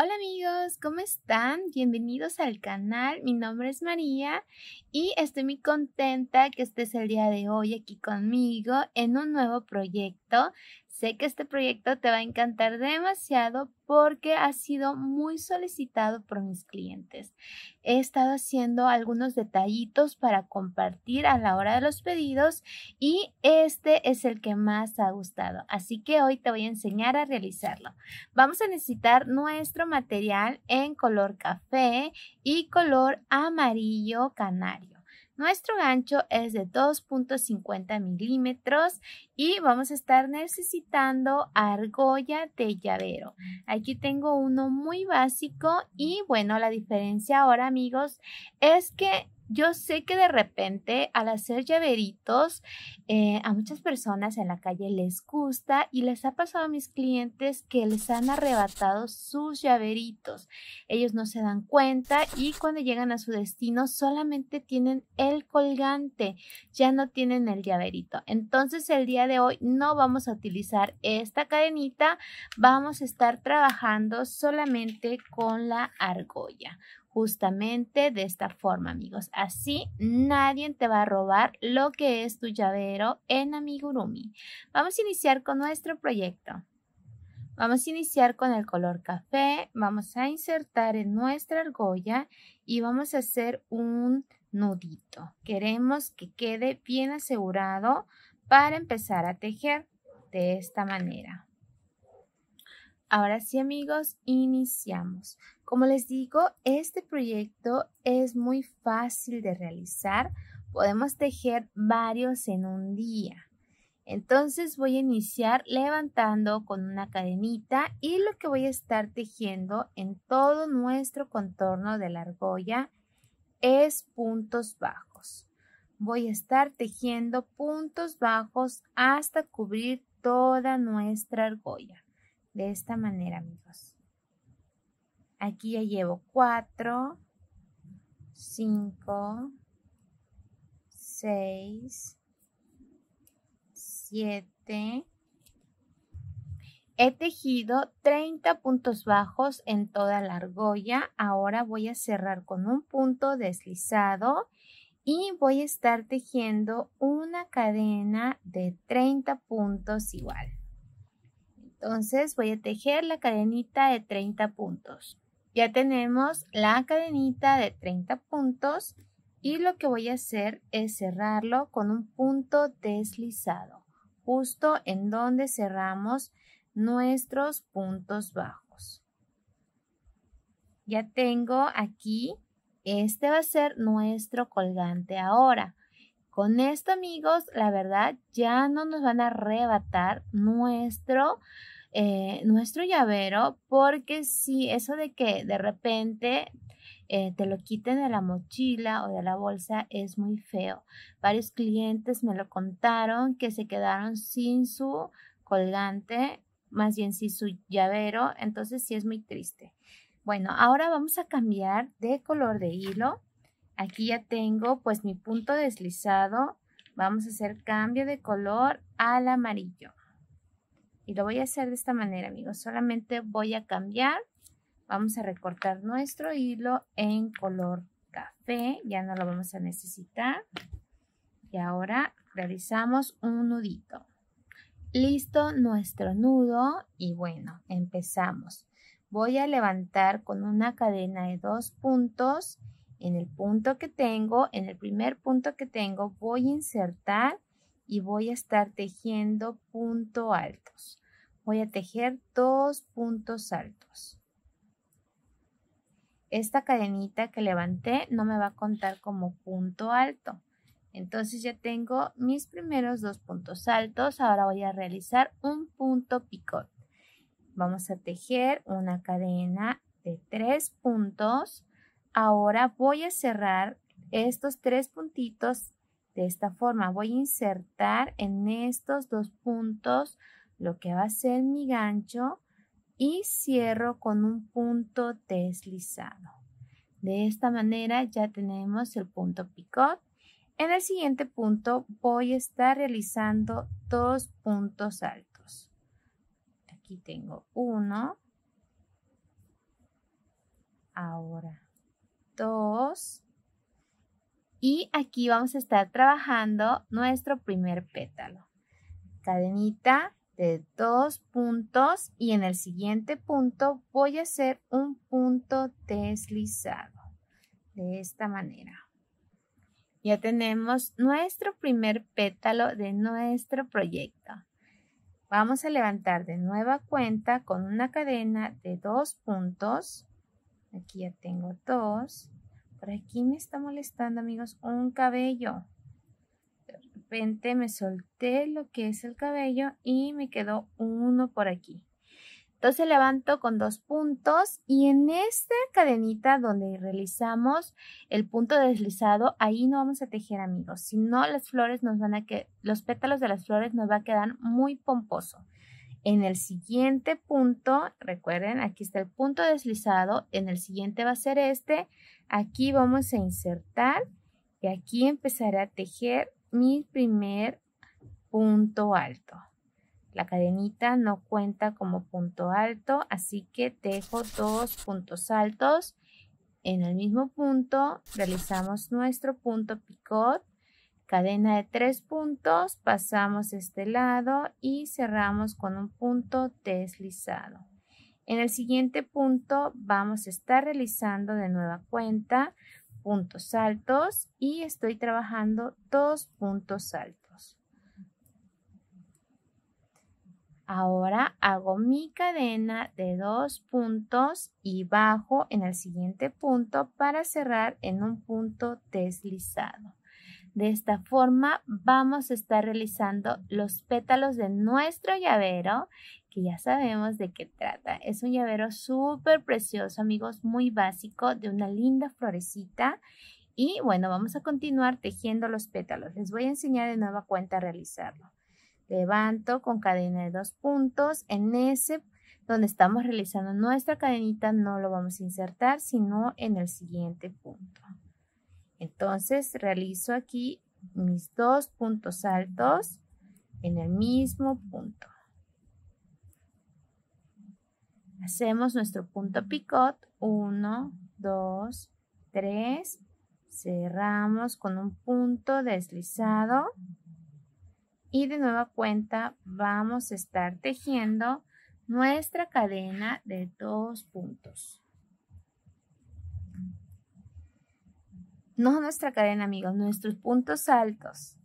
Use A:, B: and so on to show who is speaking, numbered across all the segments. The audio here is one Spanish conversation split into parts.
A: Hola amigos, ¿cómo están? Bienvenidos al canal, mi nombre es María y estoy muy contenta que estés el día de hoy aquí conmigo en un nuevo proyecto Sé que este proyecto te va a encantar demasiado porque ha sido muy solicitado por mis clientes. He estado haciendo algunos detallitos para compartir a la hora de los pedidos y este es el que más ha gustado. Así que hoy te voy a enseñar a realizarlo. Vamos a necesitar nuestro material en color café y color amarillo canario. Nuestro gancho es de 2.50 milímetros y vamos a estar necesitando argolla de llavero. Aquí tengo uno muy básico y bueno, la diferencia ahora amigos es que yo sé que de repente al hacer llaveritos eh, a muchas personas en la calle les gusta y les ha pasado a mis clientes que les han arrebatado sus llaveritos. Ellos no se dan cuenta y cuando llegan a su destino solamente tienen el colgante, ya no tienen el llaverito. Entonces el día de hoy no vamos a utilizar esta cadenita, vamos a estar trabajando solamente con la argolla justamente de esta forma, amigos. Así nadie te va a robar lo que es tu llavero en Amigurumi. Vamos a iniciar con nuestro proyecto. Vamos a iniciar con el color café, vamos a insertar en nuestra argolla y vamos a hacer un nudito. Queremos que quede bien asegurado para empezar a tejer de esta manera. Ahora sí amigos, iniciamos. Como les digo, este proyecto es muy fácil de realizar. Podemos tejer varios en un día. Entonces voy a iniciar levantando con una cadenita y lo que voy a estar tejiendo en todo nuestro contorno de la argolla es puntos bajos. Voy a estar tejiendo puntos bajos hasta cubrir toda nuestra argolla. De esta manera, amigos. Aquí ya llevo 4, 5, 6, 7. He tejido 30 puntos bajos en toda la argolla. Ahora voy a cerrar con un punto deslizado y voy a estar tejiendo una cadena de 30 puntos igual. Entonces voy a tejer la cadenita de 30 puntos. Ya tenemos la cadenita de 30 puntos y lo que voy a hacer es cerrarlo con un punto deslizado, justo en donde cerramos nuestros puntos bajos. Ya tengo aquí, este va a ser nuestro colgante ahora. Con esto amigos, la verdad ya no nos van a arrebatar nuestro eh, nuestro llavero porque si eso de que de repente eh, te lo quiten de la mochila o de la bolsa es muy feo. Varios clientes me lo contaron que se quedaron sin su colgante, más bien sin su llavero, entonces sí es muy triste. Bueno, ahora vamos a cambiar de color de hilo. Aquí ya tengo pues mi punto deslizado. Vamos a hacer cambio de color al amarillo. Y lo voy a hacer de esta manera, amigos. Solamente voy a cambiar. Vamos a recortar nuestro hilo en color café. Ya no lo vamos a necesitar. Y ahora realizamos un nudito. Listo nuestro nudo y bueno, empezamos. Voy a levantar con una cadena de dos puntos. En el punto que tengo, en el primer punto que tengo, voy a insertar y voy a estar tejiendo punto altos. Voy a tejer dos puntos altos. Esta cadenita que levanté no me va a contar como punto alto. Entonces ya tengo mis primeros dos puntos altos. Ahora voy a realizar un punto picot. Vamos a tejer una cadena de tres puntos. Ahora voy a cerrar estos tres puntitos de esta forma. Voy a insertar en estos dos puntos lo que va a ser mi gancho y cierro con un punto deslizado. De esta manera ya tenemos el punto picot. En el siguiente punto voy a estar realizando dos puntos altos. Aquí tengo uno. Ahora dos. Y aquí vamos a estar trabajando nuestro primer pétalo. Cadenita de dos puntos y en el siguiente punto voy a hacer un punto deslizado. De esta manera. Ya tenemos nuestro primer pétalo de nuestro proyecto. Vamos a levantar de nueva cuenta con una cadena de dos puntos. Aquí ya tengo dos por aquí me está molestando, amigos, un cabello. De repente me solté lo que es el cabello y me quedó uno por aquí. Entonces levanto con dos puntos y en esta cadenita donde realizamos el punto deslizado, ahí no vamos a tejer amigos, sino las flores nos van a que los pétalos de las flores nos va a quedar muy pomposo. En el siguiente punto, recuerden, aquí está el punto deslizado, en el siguiente va a ser este, aquí vamos a insertar y aquí empezaré a tejer mi primer punto alto. La cadenita no cuenta como punto alto, así que tejo dos puntos altos. En el mismo punto realizamos nuestro punto picot cadena de tres puntos, pasamos este lado y cerramos con un punto deslizado. En el siguiente punto vamos a estar realizando de nueva cuenta puntos altos y estoy trabajando dos puntos altos. Ahora hago mi cadena de dos puntos y bajo en el siguiente punto para cerrar en un punto deslizado. De esta forma vamos a estar realizando los pétalos de nuestro llavero, que ya sabemos de qué trata. Es un llavero súper precioso, amigos, muy básico, de una linda florecita. Y bueno, vamos a continuar tejiendo los pétalos. Les voy a enseñar de nueva cuenta a realizarlo. Levanto con cadena de dos puntos. En ese donde estamos realizando nuestra cadenita no lo vamos a insertar, sino en el siguiente punto. Entonces realizo aquí mis dos puntos altos en el mismo punto. Hacemos nuestro punto picot, 1, 2, 3, cerramos con un punto deslizado y de nueva cuenta vamos a estar tejiendo nuestra cadena de dos puntos. No nuestra cadena, amigos, nuestros puntos altos.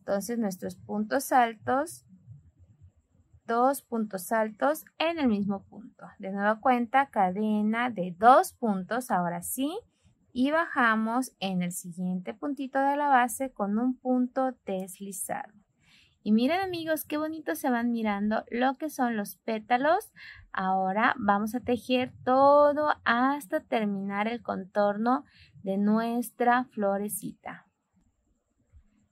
A: Entonces, nuestros puntos altos, dos puntos altos en el mismo punto. De nueva cuenta, cadena de dos puntos, ahora sí, y bajamos en el siguiente puntito de la base con un punto deslizado. Y miren amigos, qué bonito se van mirando lo que son los pétalos. Ahora vamos a tejer todo hasta terminar el contorno de nuestra florecita.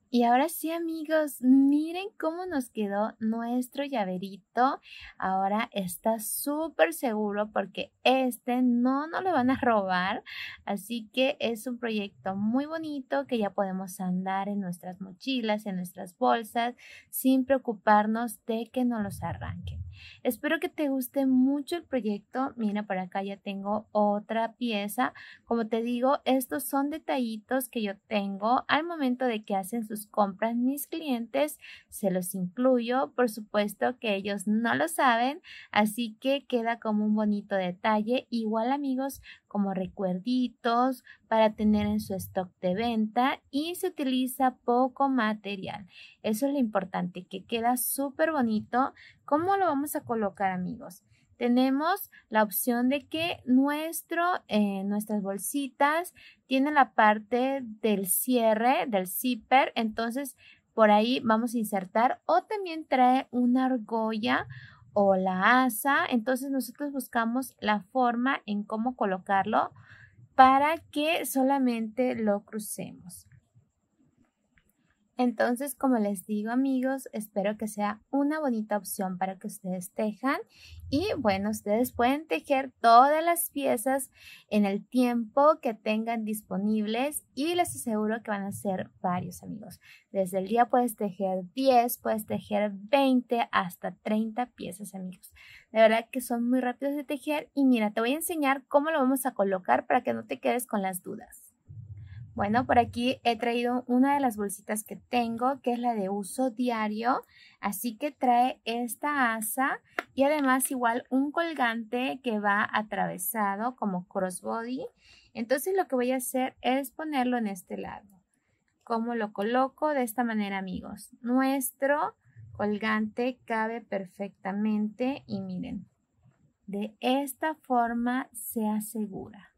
A: Y ahora sí amigos, miren cómo nos quedó nuestro llaverito. Ahora está súper seguro porque este no no lo van a robar. Así que es un proyecto muy bonito que ya podemos andar en nuestras mochilas, en nuestras bolsas, sin preocuparnos de que no los arranquen. Espero que te guste mucho el proyecto. Mira, por acá ya tengo otra pieza. Como te digo, estos son detallitos que yo tengo al momento de que hacen sus compras mis clientes. Se los incluyo. Por supuesto que ellos no lo saben, así que queda como un bonito detalle. Igual amigos, como recuerditos para tener en su stock de venta y se utiliza poco material. Eso es lo importante, que queda súper bonito. ¿Cómo lo vamos a colocar amigos? Tenemos la opción de que nuestro, eh, nuestras bolsitas tienen la parte del cierre, del zipper, entonces por ahí vamos a insertar o también trae una argolla o la asa, entonces nosotros buscamos la forma en cómo colocarlo para que solamente lo crucemos. Entonces, como les digo amigos, espero que sea una bonita opción para que ustedes tejan y bueno, ustedes pueden tejer todas las piezas en el tiempo que tengan disponibles y les aseguro que van a ser varios amigos. Desde el día puedes tejer 10, puedes tejer 20 hasta 30 piezas amigos. De verdad que son muy rápidos de tejer y mira, te voy a enseñar cómo lo vamos a colocar para que no te quedes con las dudas. Bueno, por aquí he traído una de las bolsitas que tengo, que es la de uso diario. Así que trae esta asa y además igual un colgante que va atravesado como crossbody. Entonces lo que voy a hacer es ponerlo en este lado. ¿Cómo lo coloco? De esta manera, amigos. Nuestro colgante cabe perfectamente y miren, de esta forma se asegura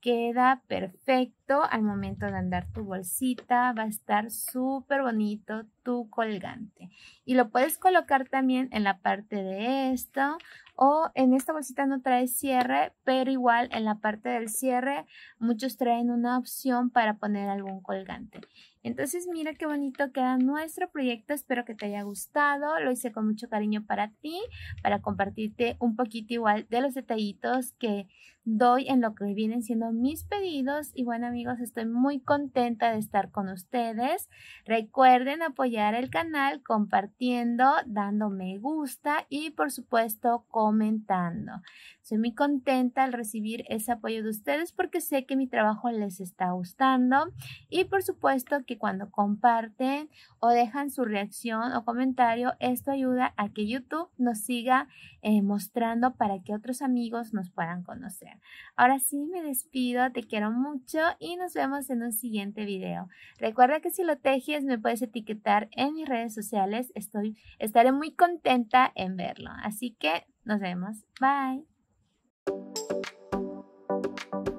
A: queda perfecto al momento de andar tu bolsita, va a estar súper bonito tu colgante. Y lo puedes colocar también en la parte de esto o en esta bolsita no trae cierre, pero igual en la parte del cierre muchos traen una opción para poner algún colgante. Entonces mira qué bonito queda nuestro proyecto, espero que te haya gustado, lo hice con mucho cariño para ti, para compartirte un poquito igual de los detallitos que doy en lo que vienen siendo mis pedidos y bueno amigos, estoy muy contenta de estar con ustedes. Recuerden apoyar el canal compartiendo, dando me gusta y por supuesto comentando. Soy muy contenta al recibir ese apoyo de ustedes porque sé que mi trabajo les está gustando y por supuesto que cuando comparten o dejan su reacción o comentario, esto ayuda a que YouTube nos siga eh, mostrando para que otros amigos nos puedan conocer. Ahora sí, me despido, te quiero mucho y nos vemos en un siguiente video. Recuerda que si lo tejes me puedes etiquetar en mis redes sociales, Estoy, estaré muy contenta en verlo. Así que nos vemos. Bye. フフフ。